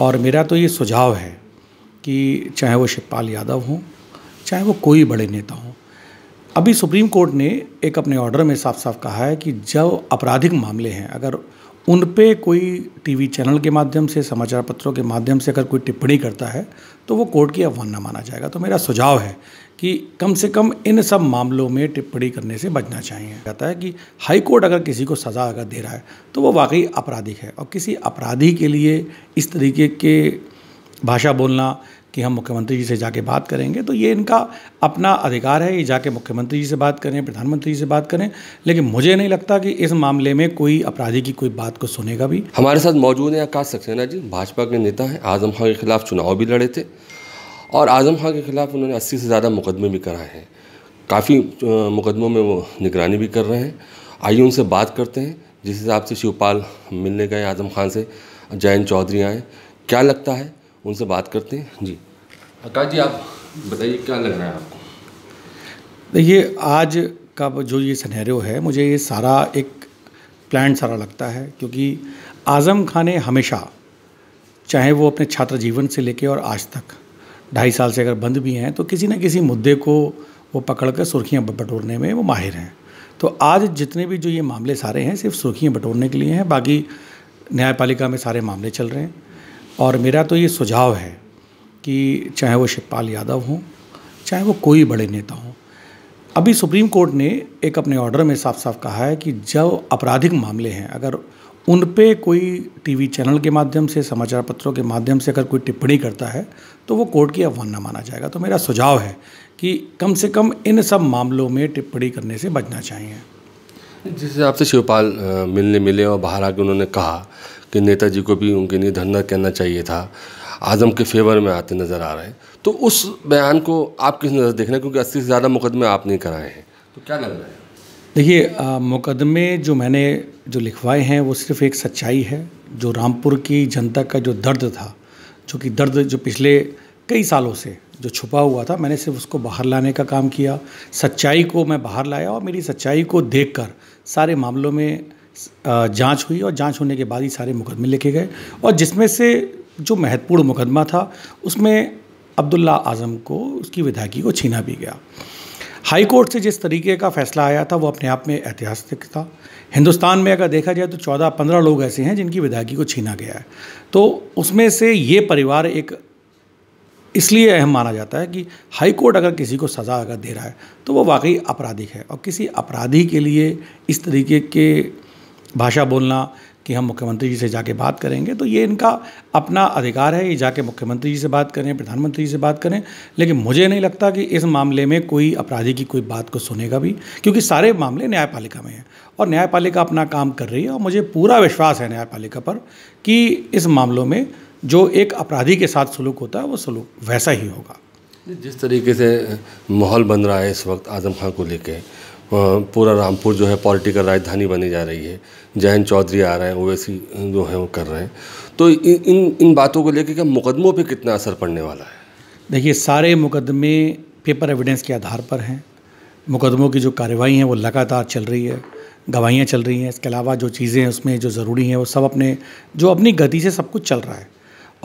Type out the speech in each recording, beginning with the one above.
और मेरा तो ये सुझाव है कि चाहे वो शिवपाल यादव हों चाहे वो कोई बड़े नेता हों अभी सुप्रीम कोर्ट ने एक अपने ऑर्डर में साफ साफ कहा है कि जब आपराधिक मामले हैं अगर उन पे कोई टीवी चैनल के माध्यम से समाचार पत्रों के माध्यम से अगर कोई टिप्पणी करता है तो वो कोर्ट की अवमानना माना जाएगा तो मेरा सुझाव है कि कम से कम इन सब मामलों में टिप्पणी करने से बचना चाहिए कहता है कि हाई कोर्ट अगर किसी को सज़ा अगर दे रहा है तो वो वाकई आपराधिक है और किसी अपराधी के लिए इस तरीके के भाषा बोलना कि हम मुख्यमंत्री जी से जाके बात करेंगे तो ये इनका अपना अधिकार है ये जाके मुख्यमंत्री जी से बात करें प्रधानमंत्री जी से बात करें लेकिन मुझे नहीं लगता कि इस मामले में कोई अपराधी की कोई बात को सुनेगा भी हमारे साथ मौजूद हैं आकाश सक्सेना जी भाजपा के नेता हैं आजम खान के खिलाफ चुनाव भी लड़े थे और आज़म खां के ख़िलाफ़ उन्होंने अस्सी से ज़्यादा मुकदमे भी कराए हैं काफ़ी मुकदमों में वो निगरानी भी कर रहे हैं आइए उनसे बात करते हैं जिस हिसाब से शिवपाल मिलने गए आज़म खान से जैन चौधरी आए क्या लगता है उनसे बात करते हैं जी अका जी आप बताइए क्या लग रहा है आपको देखिए आज का जो ये सनेरियो है मुझे ये सारा एक प्लान सारा लगता है क्योंकि आज़म खान ने हमेशा चाहे वो अपने छात्र जीवन से लेके और आज तक ढाई साल से अगर बंद भी हैं तो किसी न किसी मुद्दे को वो पकड़ कर सुर्खियाँ बटोरने में वो माहिर हैं तो आज जितने भी जो ये मामले सारे हैं सिर्फ सुर्खियाँ बटोरने के लिए हैं बाकी न्यायपालिका में सारे मामले चल रहे हैं और मेरा तो ये सुझाव है कि चाहे वो शिवपाल यादव हों चाहे वो कोई बड़े नेता हों अभी सुप्रीम कोर्ट ने एक अपने ऑर्डर में साफ साफ कहा है कि जब आपराधिक मामले हैं अगर उन पे कोई टीवी चैनल के माध्यम से समाचार पत्रों के माध्यम से अगर कोई टिप्पणी करता है तो वो कोर्ट की अवमानना माना जाएगा तो मेरा सुझाव है कि कम से कम इन सब मामलों में टिप्पणी करने से बचना चाहिए हिसाब आपसे शिवपाल मिलने मिले और बाहर आके उन्होंने कहा कि नेताजी को भी उनके लिए धरना कहना चाहिए था आजम के फेवर में आते नज़र आ रहे हैं तो उस बयान को आप किस नज़र देख रहे हैं क्योंकि अस्सी से ज़्यादा मुकदमे आप नहीं कराए हैं तो क्या लग रहा है देखिए मुक़दमे जो मैंने जो लिखवाए हैं वो सिर्फ़ एक सच्चाई है जो रामपुर की जनता का जो दर्द था जो कि दर्द जो पिछले कई सालों से जो छुपा हुआ था मैंने सिर्फ उसको बाहर लाने का काम किया सच्चाई को मैं बाहर लाया और मेरी सच्चाई को देखकर सारे मामलों में जांच हुई और जांच होने के बाद ही सारे मुकदमे लिखे गए और जिसमें से जो महत्वपूर्ण मुकदमा था उसमें अब्दुल्ला आज़म को उसकी विधायकी को छीना भी गया हाई कोर्ट से जिस तरीके का फैसला आया था वो अपने आप में ऐतिहासिक था हिंदुस्तान में अगर देखा जाए तो चौदह पंद्रह लोग ऐसे हैं जिनकी विधायकी को छीना गया है तो उसमें से ये परिवार एक इसलिए अहम माना जाता है कि हाई कोर्ट अगर किसी को सज़ा अगर दे रहा है तो वो वाकई आपराधिक है और किसी अपराधी के लिए इस तरीके के भाषा बोलना कि हम मुख्यमंत्री जी से जाके बात करेंगे तो ये इनका अपना अधिकार है ये जाके मुख्यमंत्री जी से बात करें प्रधानमंत्री जी से बात करें लेकिन मुझे नहीं लगता कि इस मामले में कोई अपराधी की कोई बात को सुनेगा भी क्योंकि सारे मामले न्यायपालिका में हैं और न्यायपालिका अपना काम कर रही है और मुझे पूरा विश्वास है न्यायपालिका पर कि इस मामलों में जो एक अपराधी के साथ सलूक होता है वो सलूक वैसा ही होगा जिस तरीके से माहौल बन रहा है इस वक्त आजम खान को लेकर पूरा रामपुर जो है पॉलिटिकल राजधानी बनी जा रही है जैन चौधरी आ रहे हैं ओवैसी जो है वो कर रहे हैं तो इन इन इन बातों को लेकर क्या मुकदमों पे कितना असर पड़ने वाला है देखिए सारे मुकदमे पेपर एविडेंस के आधार पर हैं मुकदमों की जो कार्रवाई है वो लगातार चल रही है गवाहियाँ चल रही हैं इसके अलावा जो चीज़ें हैं उसमें जो ज़रूरी हैं वो सब अपने जो अपनी गति से सब कुछ चल रहा है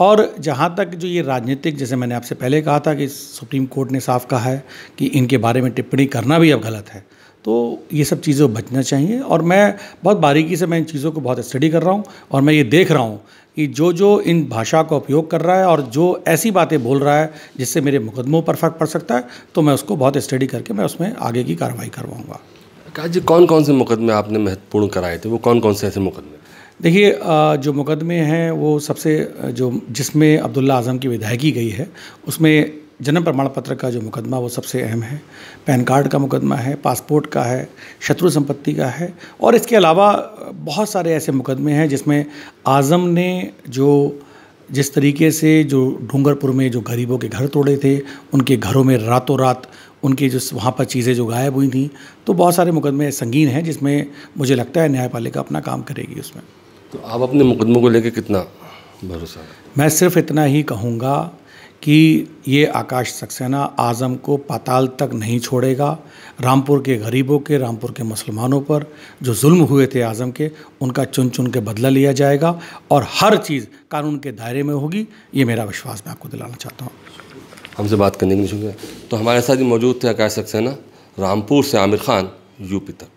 और जहाँ तक जो ये राजनीतिक जैसे मैंने आपसे पहले कहा था कि सुप्रीम कोर्ट ने साफ कहा है कि इनके बारे में टिप्पणी करना भी अब गलत है तो ये सब चीज़ें बचना चाहिए और मैं बहुत बारीकी से मैं इन चीज़ों को बहुत स्टडी कर रहा हूँ और मैं ये देख रहा हूँ कि जो जो इन भाषा का उपयोग कर रहा है और जो ऐसी बातें बोल रहा है जिससे मेरे मुकदमों पर फर्क पड़ सकता है तो मैं उसको बहुत स्टडी करके मैं उसमें आगे की कार्रवाई करवाऊँगा जी कौन कौन से मुकदमे आपने महत्वपूर्ण कराए थे वो कौन कौन से ऐसे मुकदमे देखिए जो मुकदमे हैं वो सबसे जो जिसमें अब्दुल्ला आज़म की विधायकी गई है उसमें जन्म प्रमाण पत्र का जो मुकदमा वो सबसे अहम है पैन कार्ड का मुकदमा है पासपोर्ट का है शत्रु संपत्ति का है और इसके अलावा बहुत सारे ऐसे मुकदमे हैं जिसमें आज़म ने जो जिस तरीके से जो डूंगरपुर में जो गरीबों के घर तोड़े थे उनके घरों में रातों रात उनके जो वहाँ पर चीज़ें जो गायब हुई थी तो बहुत सारे मुकदमे संगीन हैं जिसमें मुझे लगता है न्यायपालिका अपना काम करेगी उसमें तो आप अपने मुकदमों को लेकर कितना भरोसा मैं सिर्फ इतना ही कहूँगा कि ये आकाश सक्सेना आज़म को पाताल तक नहीं छोड़ेगा रामपुर के गरीबों के रामपुर के मुसलमानों पर जो जुल्म हुए थे आज़म के उनका चुन चुन के बदला लिया जाएगा और हर चीज़ कानून के दायरे में होगी ये मेरा विश्वास मैं आपको दिलाना चाहता हूँ हमसे बात करने के लिए शुक्रिया तो हमारे साथ ही मौजूद थे आकाश सक्सेना रामपुर से आमिर खान यूपी तक